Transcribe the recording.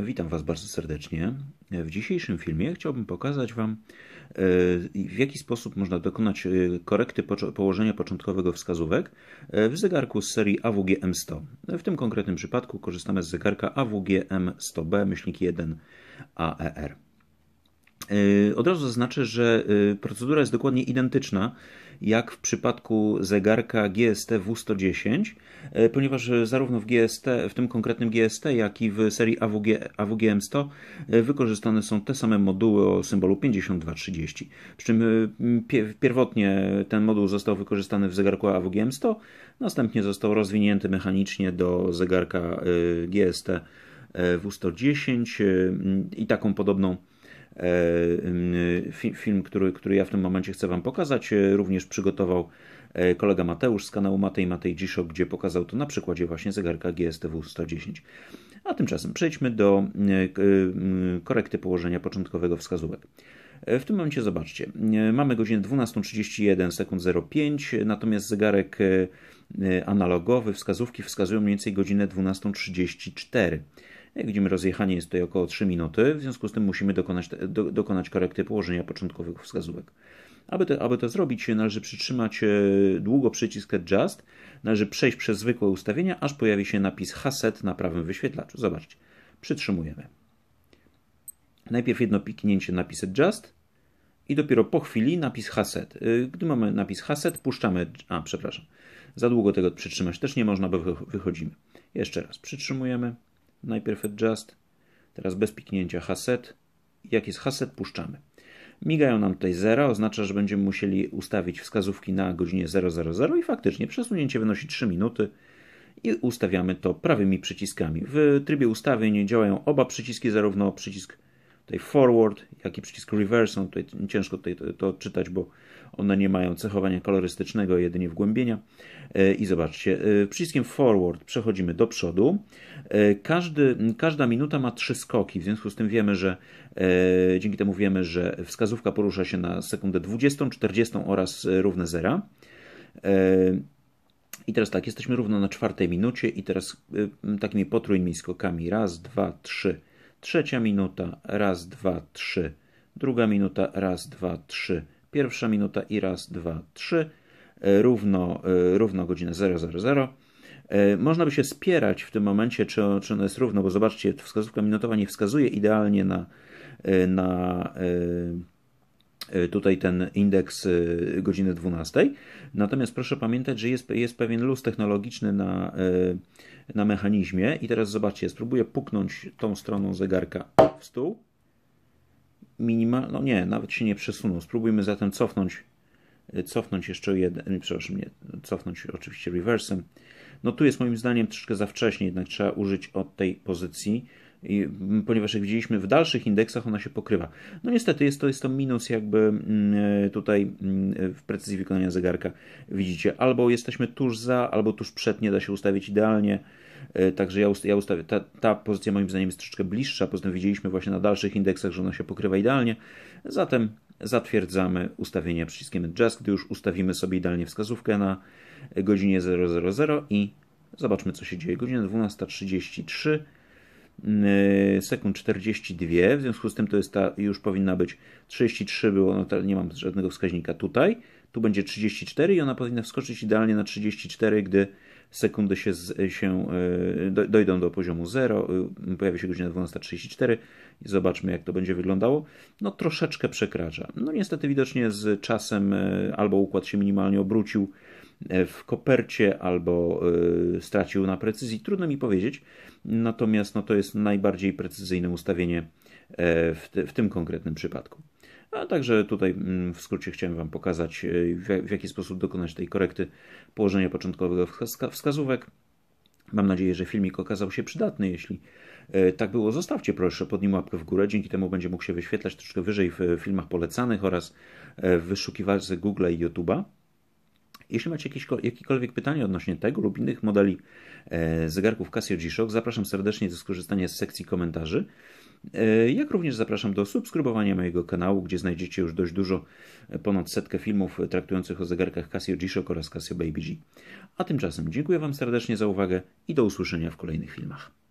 Witam Was bardzo serdecznie. W dzisiejszym filmie chciałbym pokazać Wam, e, w jaki sposób można dokonać e, korekty położenia początkowego wskazówek e, w zegarku z serii AWGM100. W tym konkretnym przypadku korzystamy z zegarka AWGM100B-1AER. Y, od razu zaznaczę, że y, procedura jest dokładnie identyczna jak w przypadku zegarka GST W110, y, ponieważ zarówno w GST, w tym konkretnym GST, jak i w serii AWG, AWGM100 wykorzystane są te same moduły o symbolu 5230. Przy czym pierwotnie ten moduł został wykorzystany w zegarku AWGM100, następnie został rozwinięty mechanicznie do zegarka GST W110 i taką podobną E, film, który, który ja w tym momencie chcę Wam pokazać, e, również przygotował e, kolega Mateusz z kanału Matej Matej Dziszok, gdzie pokazał to na przykładzie właśnie zegarka GSTW 110. A tymczasem przejdźmy do korekty położenia początkowego wskazówek. W tym momencie zobaczcie, mamy godzinę 12.31 sekund 05, natomiast zegarek analogowy, wskazówki wskazują mniej więcej godzinę 12.34. Jak widzimy, rozjechanie jest tutaj około 3 minuty, w związku z tym musimy dokonać, do, dokonać korekty położenia początkowych wskazówek. Aby to, aby to zrobić, należy przytrzymać e, długo przycisk Adjust, należy przejść przez zwykłe ustawienia, aż pojawi się napis Haset na prawym wyświetlaczu. Zobaczcie, przytrzymujemy. Najpierw jedno piknięcie napis Adjust i dopiero po chwili napis Haset. E, gdy mamy napis Haset, puszczamy... A, przepraszam. Za długo tego przytrzymać też nie można, bo wychodzimy. Jeszcze raz przytrzymujemy. Najpierw adjust, teraz bez piknięcia haset. Jak jest haset, puszczamy. Migają nam tutaj 0, oznacza, że będziemy musieli ustawić wskazówki na godzinie 000 i faktycznie przesunięcie wynosi 3 minuty i ustawiamy to prawymi przyciskami. W trybie ustawień działają oba przyciski, zarówno przycisk tutaj forward, jak i przycisk reverse. No tutaj ciężko tutaj to, to czytać, bo one nie mają cechowania kolorystycznego, jedynie wgłębienia. E, I zobaczcie, e, przyciskiem forward przechodzimy do przodu. E, każdy, każda minuta ma trzy skoki, w związku z tym wiemy, że dzięki temu wiemy, że wskazówka porusza się na sekundę 20, 40 oraz równe 0. I teraz tak, jesteśmy równo na czwartej minucie i teraz takimi potrójnymi skokami. Raz, dwa, trzy, Trzecia minuta, raz, dwa, trzy. Druga minuta, raz, dwa, trzy. Pierwsza minuta i raz, dwa, trzy. E, równo, e, równo godzinę 000. E, można by się spierać w tym momencie, czy, czy ono jest równo, bo zobaczcie, wskazówka minutowa nie wskazuje idealnie na, na Y, tutaj ten indeks y, godziny 12. Natomiast proszę pamiętać, że jest, jest pewien luz technologiczny na, y, na mechanizmie. I teraz zobaczcie, spróbuję puknąć tą stroną zegarka w stół. Minimalno nie, nawet się nie przesunął. Spróbujmy zatem cofnąć, cofnąć jeszcze jeden, przepraszam, nie, cofnąć oczywiście reversem. No tu jest moim zdaniem troszkę za wcześnie, jednak trzeba użyć od tej pozycji. I, ponieważ jak widzieliśmy w dalszych indeksach, ona się pokrywa. No niestety jest to, jest to minus jakby e, tutaj e, w precyzji wykonania zegarka. Widzicie, albo jesteśmy tuż za, albo tuż przed, nie da się ustawić idealnie. E, także ja, ja ustawię, ta, ta pozycja moim zdaniem jest troszeczkę bliższa, poza tym widzieliśmy właśnie na dalszych indeksach, że ona się pokrywa idealnie. Zatem zatwierdzamy ustawienie przyciskiem jazz gdy już ustawimy sobie idealnie wskazówkę na godzinie 000 i zobaczmy co się dzieje. Godzina 12.33 Y, sekund 42, w związku z tym to jest ta, już powinna być 33, było, no nie mam żadnego wskaźnika tutaj, tu będzie 34 i ona powinna wskoczyć idealnie na 34, gdy sekundy się, się y, dojdą do poziomu 0, y, pojawi się godzina 12.34 i zobaczmy jak to będzie wyglądało. No troszeczkę przekracza. No niestety widocznie z czasem albo układ się minimalnie obrócił, E, w kopercie albo e, stracił na precyzji. Trudno mi powiedzieć, natomiast no, to jest najbardziej precyzyjne ustawienie e, w, te, w tym konkretnym przypadku. A także tutaj mm, w skrócie chciałem Wam pokazać, w jaki sposób dokonać tej korekty położenia początkowego wskazówek. Mam nadzieję, że filmik okazał się przydatny. Jeśli tak było, zostawcie proszę pod nim łapkę w górę. Dzięki temu będzie mógł się wyświetlać troszkę wyżej w filmach polecanych oraz w wyszukiwarce Google i YouTube'a. Jeśli macie jakieś, jakiekolwiek pytanie odnośnie tego lub innych modeli e, zegarków Casio G-Shock, zapraszam serdecznie do skorzystania z sekcji komentarzy. E, jak również zapraszam do subskrybowania mojego kanału, gdzie znajdziecie już dość dużo, e, ponad setkę filmów traktujących o zegarkach Casio G-Shock oraz Casio Baby G. A tymczasem dziękuję Wam serdecznie za uwagę i do usłyszenia w kolejnych filmach.